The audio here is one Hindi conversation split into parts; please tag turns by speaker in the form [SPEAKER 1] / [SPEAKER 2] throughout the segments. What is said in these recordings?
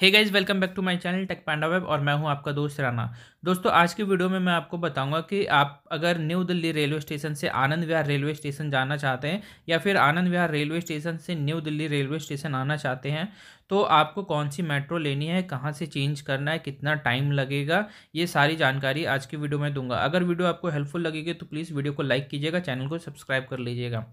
[SPEAKER 1] hey guys welcome back to my channel Tech Panda Web और मैं हूं आपका दोस्त राना दोस्तों आज की वीडियो में मैं आपको बताऊंगा कि आप अगर न्यू दिल्ली रेलवे स्टेशन से आनंद विहार रेलवे स्टेशन जाना चाहते हैं या फिर आनंद विहार रेलवे स्टेशन से न्यू दिल्ली रेलवे स्टेशन आना चाहते हैं तो आपको कौन सी मेट्रो लेनी है कहाँ से चेंज करना है कितना टाइम लगेगा ये सारी जानकारी आज की वीडियो में दूंगा अगर वीडियो आपको हेल्पफुल लगेगी तो प्लीज़ वीडियो को लाइक कीजिएगा चैनल को सब्सक्राइब कर लीजिएगा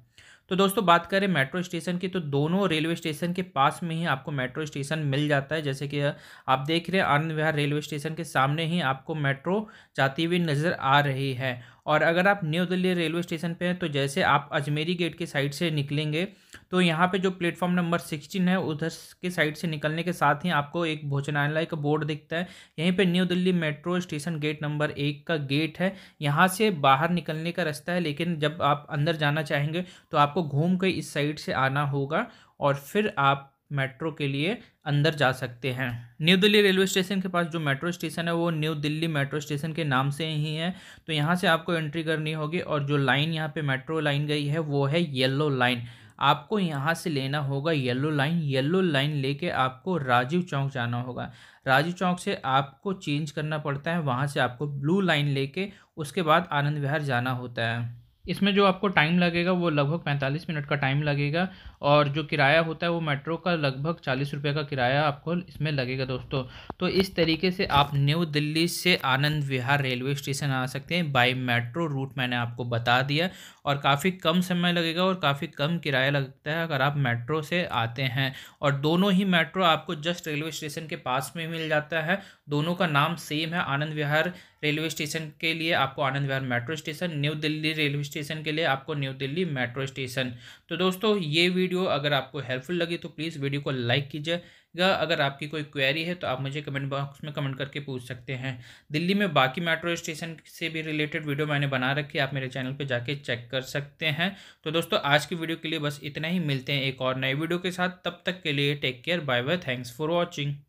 [SPEAKER 1] तो दोस्तों बात करें मेट्रो स्टेशन की तो दोनों रेलवे स्टेशन के पास में ही आपको मेट्रो स्टेशन मिल जाता है जैसे कि आप देख रहे हैं आनंद विहार रेलवे स्टेशन के सामने ही आपको मेट्रो जाती हुई नज़र आ रही है और अगर आप न्यू दिल्ली रेलवे स्टेशन पे हैं तो जैसे आप अजमेरी गेट के साइड से निकलेंगे तो यहाँ पे जो प्लेटफॉर्म नंबर सिक्सटीन है उधर के साइड से निकलने के साथ ही आपको एक भोजनालय का बोर्ड दिखता है यहीं पे new Delhi metro station gate number एक का गेट है यहाँ से बाहर निकलने का रास्ता है लेकिन जब आप अंदर जाना चाहेंगे तो आपको घूम कर इस साइड से आना होगा और फिर आप मेट्रो के लिए अंदर जा सकते हैं न्यू दिल्ली रेलवे स्टेशन के पास जो मेट्रो स्टेशन है वो न्यू दिल्ली मेट्रो स्टेशन के नाम से ही है तो यहाँ से आपको एंट्री करनी होगी और जो लाइन यहाँ पे मेट्रो लाइन गई है वो है येलो लाइन आपको यहाँ से लेना होगा येलो लाइन येलो लाइन लेके आपको राजीव चौक जाना होगा राजीव चौक से आपको चेंज करना पड़ता है वहाँ से आपको ब्लू लाइन लेके उसके बाद आनंद विहार जाना होता है इसमें जो आपको टाइम लगेगा वो लगभग पैंतालीस मिनट का टाइम लगेगा और जो किराया होता है वो मेट्रो का लगभग चालीस रुपये का किराया आपको इसमें लगेगा दोस्तों तो इस तरीके से आप न्यू दिल्ली से आनंद विहार रेलवे स्टेशन आ सकते हैं बाई मेट्रो रूट मैंने आपको बता दिया और काफ़ी कम समय लगेगा और काफ़ी कम किराया लगता है अगर आप मेट्रो से आते हैं और दोनों ही मेट्रो आपको जस्ट रेलवे स्टेशन के पास में मिल जाता है दोनों का नाम सेम है आनंद विहार रेलवे स्टेशन के लिए आपको Anand Vihar metro station new Delhi railway station के लिए आपको न्यू दिल्ली मेट्रो स्टेशन तो दोस्तों ये वीडियो अगर आपको हेल्पफुल लगी तो प्लीज़ वीडियो को लाइक कीजिएगा अगर आपकी कोई क्वेरी है तो आप मुझे कमेंट बॉक्स में कमेंट करके पूछ सकते हैं दिल्ली में बाकी मेट्रो स्टेशन से भी रिलेटेड वीडियो मैंने बना रखी आप मेरे चैनल पर जाके चेक कर सकते हैं तो दोस्तों आज की वीडियो के लिए बस इतना ही मिलते हैं एक और नए वीडियो के साथ तब तक के लिए take care bye bye thanks for watching